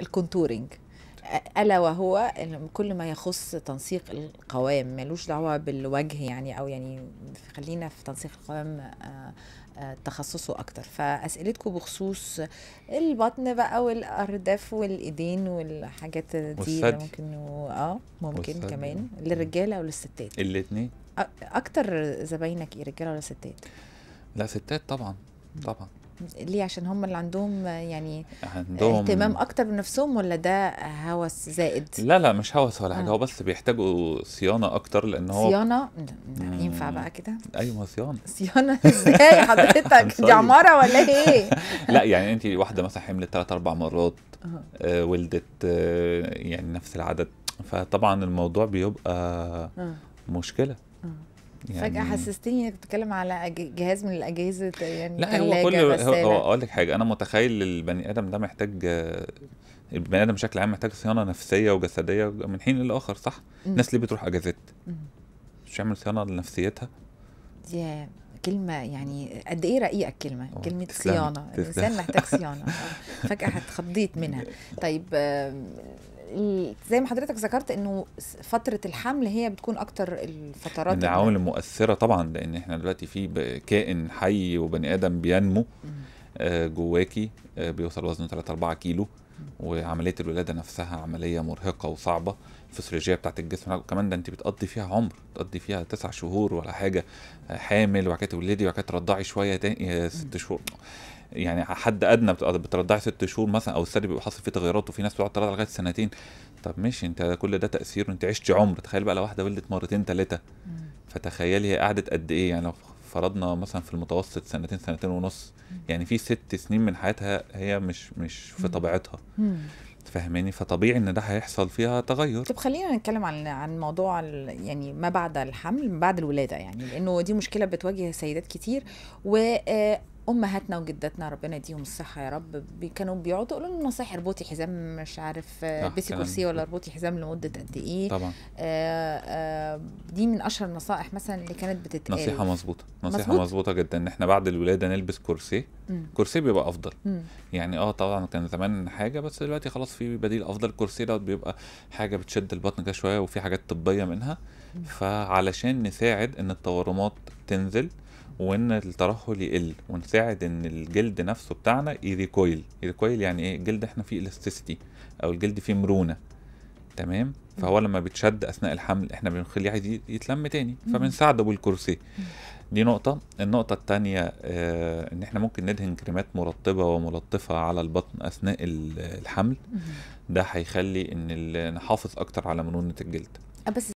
الكونتورنج الا وهو كل ما يخص تنسيق القوام ملوش دعوه بالوجه يعني او يعني خلينا في تنسيق القوام آه، آه، تخصصه اكتر فاسئلتكم بخصوص البطن بقى والارداف والايدين والحاجات دي ممكن و... اه ممكن والثدي. كمان للرجاله وللستات الاثنين اكتر زباينك ايه رجاله ولا ستات لا ستات طبعا طبعا ليه عشان هم اللي عندهم يعني عندهم اهتمام اكتر بنفسهم ولا ده هوس زائد لا لا مش هوس ولا حاجه آه. هو بس بيحتاجوا صيانه اكتر لان هو صيانه ينفع بقى كده ايوه ما صيانه صيانه ازاي حضرتك دي عماره ولا ايه لا يعني انت واحده مثلا حملت ثلاث اربع مرات آه. آه ولدت آه يعني نفس العدد فطبعا الموضوع بيبقى آه. مشكله يعني فجأة حسستني انك بتتكلم على جهاز من الاجهزه يعني لا هو كل هو اقول لك حاجه انا متخيل البني ادم ده محتاج البني ادم بشكل عام محتاج صيانه نفسيه وجسديه من حين لآخر صح؟ الناس ليه بتروح اجازات؟ مش يعمل صيانه لنفسيتها؟ yeah. كلمه يعني قد ايه رقيقه الكلمه كلمه صيانه الانسان محتاج صيانه آه، فجاه هتخضيت منها طيب زي ما حضرتك ذكرت انه فتره الحمل هي بتكون اكتر الفترات من العوامل المؤثره طبعا لان احنا دلوقتي في كائن حي وبني ادم بينمو آه، جواكي آه، بيوصل وزنه 3 4 كيلو وعمليه الولاده نفسها عمليه مرهقه وصعبه الفسيولوجيه بتاعت الجسم وكمان ده انت بتقضي فيها عمر بتقضي فيها تسع شهور ولا حاجه آه، حامل وبعد كده تولدي وبعد كده ترضعي شويه تاني آه، ست شهور يعني حد ادنى بترضعي ست شهور مثلا او الثدي بيبقى حاصل فيه تغيرات وفي ناس بتقعد ترضع لغايه سنتين طب ماشي انت كل ده تاثير انت عشتي عمر تخيل بقى لو واحده ولدت مرتين ثلاثه فتخيلي هي قعدت قد ايه يعني لو فرضنا مثلا في المتوسط سنتين سنتين ونص يعني في ست سنين من حياتها هي مش مش في طبيعتها فاهماني فطبيعي ان ده هيحصل فيها تغير طب خلينا نتكلم عن عن موضوع يعني ما بعد الحمل ما بعد الولاده يعني لانه دي مشكله بتواجه سيدات كتير و آه، امهاتنا وجداتنا ربنا يديهم الصحه يا رب بي كانوا بيقعدوا يقولوا لنا نصايح اربطي حزام مش عارف البسي آه، كرسي ولا اربطي حزام لمده قد ايه طبعا آآ آه، آآ آه، دي من اشهر النصائح مثلا اللي كانت بتتقال نصيحه مظبوطه نصيحه مظبوطه جدا ان احنا بعد الولاده نلبس كرسي كرسي بيبقى افضل مم. يعني اه طبعا كان زمان حاجه بس دلوقتي خلاص في بديل افضل كرسي دوت بيبقى حاجه بتشد البطن كده شويه وفي حاجات طبيه منها مم. فعلشان نساعد ان التورمات تنزل وان الترهل يقل ونساعد ان الجلد نفسه بتاعنا يريكويل يريكويل يعني ايه الجلد احنا فيه الاستيستي او الجلد فيه مرونه تمام فهو لما بيتشد اثناء الحمل احنا بنخليه عايز يتلم تاني فبنساعده بالكرسي دي نقطة النقطة التانية آه ان احنا ممكن ندهن كريمات مرطبة وملطفة على البطن اثناء الحمل ده هيخلي ان نحافظ اكتر على مرونة الجلد آه، بس